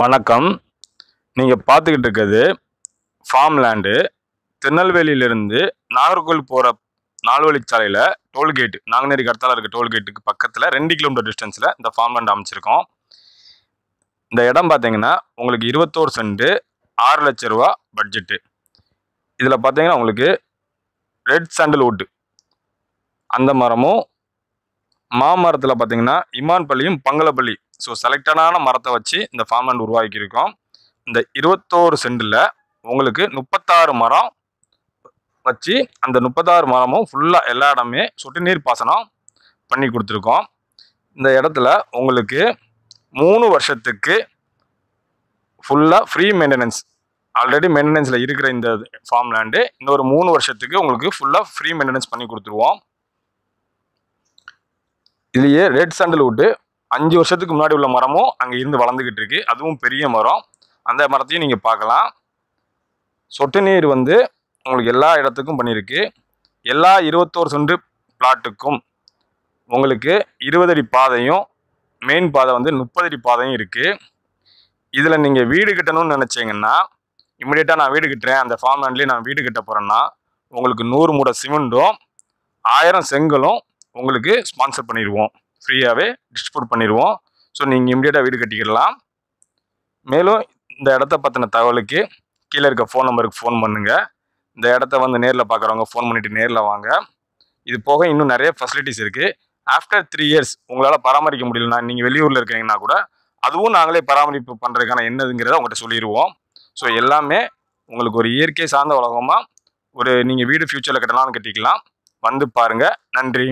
வணக்கம் நீங்கள் பார்த்துக்கிட்டு இருக்கிறது ஃபார்ம் லேண்டு திருநெல்வேலியிலிருந்து நாகர்கோவில் போகிற நாலு வழிச்சாலையில் டோல்கேட்டு நாங்குநேரி கடத்தால இருக்க டோல்கேட்டுக்கு பக்கத்தில் ரெண்டு கிலோமீட்டர் டிஸ்டன்ஸில் இந்த ஃபார்ம் லேண்ட் அமைச்சிருக்கோம் இந்த இடம் பார்த்தீங்கன்னா உங்களுக்கு இருபத்தோரு சென்ட்டு ஆறு லட்ச ரூபா பட்ஜெட்டு இதில் பார்த்தீங்கன்னா உங்களுக்கு ரெட் சாண்டல்வுட் அந்த மரமும் மாமரத்தில் பார்த்தீங்கன்னா பள்ளியும் பங்களப்பள்ளி ஸோ செலக்டடான மரத்தை வச்சு இந்த ஃபார்ம் லேண்ட் உருவாக்கியிருக்கோம் இந்த இருபத்தோரு சென்டில் உங்களுக்கு முப்பத்தாறு மரம் வச்சு அந்த முப்பத்தாறு மரமும் ஃபுல்லாக எல்லா இடமே சொட்டு நீர் பாசனம் பண்ணி கொடுத்துருக்கோம் இந்த இடத்துல உங்களுக்கு மூணு வருஷத்துக்கு ஃபுல்லாக ஃப்ரீ மெயின்டெனன்ஸ் ஆல்ரெடி மெயின்டெனன்ஸில் இருக்கிற இந்த ஃபார்ம் லேண்டு இன்னொரு மூணு வருஷத்துக்கு உங்களுக்கு ஃபுல்லாக ஃப்ரீ மெயின்டெனன்ஸ் பண்ணி கொடுத்துருவோம் இதுலேயே ரெட் விட்டு அஞ்சு வருஷத்துக்கு முன்னாடி உள்ள மரமும் அங்கே இருந்து வளர்ந்துக்கிட்டு இருக்குது அதுவும் பெரிய மரம் அந்த மரத்தையும் நீங்கள் பார்க்கலாம் சொட்டு நீர் வந்து உங்களுக்கு எல்லா இடத்துக்கும் பண்ணியிருக்கு எல்லா இருபத்தோரு சென்று பிளாட்டுக்கும் உங்களுக்கு இருபது அடி பாதையும் மெயின் பாதை வந்து முப்பது அடி பாதையும் இருக்குது இதில் நீங்கள் வீடு கட்டணும்னு நினச்சிங்கன்னா இமிடியேட்டாக நான் வீடு கட்டுறேன் அந்த ஃபார்ம் நான் வீடு கட்ட போகிறேன்னா உங்களுக்கு நூறு மூடை சிமெண்ட்டும் ஆயிரம் செங்கலும் உங்களுக்கு ஸ்பான்சர் பண்ணிடுவோம் ஃப்ரீயாகவே டிஸ்ட்ரிபியூட் பண்ணிடுவோம் ஸோ நீங்கள் இம்மிடியேட்டாக வீடு கட்டிக்கிடலாம் மேலும் இந்த இடத்த பற்றின தகவலுக்கு கீழே இருக்க ஃபோன் நம்பருக்கு ஃபோன் பண்ணுங்கள் இந்த இடத்த வந்து நேரில் பார்க்குறவங்க ஃபோன் பண்ணிவிட்டு நேரில் வாங்க இது போக இன்னும் நிறைய ஃபெசிலிட்டிஸ் இருக்குது ஆஃப்டர் த்ரீ இயர்ஸ் உங்களால் பராமரிக்க முடியலன்னா நீங்கள் வெளியூரில் இருக்கிறீங்கன்னா கூட அதுவும் நாங்களே பராமரிப்பு பண்ணுறதுக்கான என்னதுங்கிறத உங்கள்கிட்ட சொல்லிடுவோம் ஸோ எல்லாமே உங்களுக்கு ஒரு இயற்கை சார்ந்த உலகமாக ஒரு நீங்கள் வீடு ஃப்யூச்சரில் கட்டலாம்னு கட்டிக்கலாம் வந்து பாருங்கள் நன்றி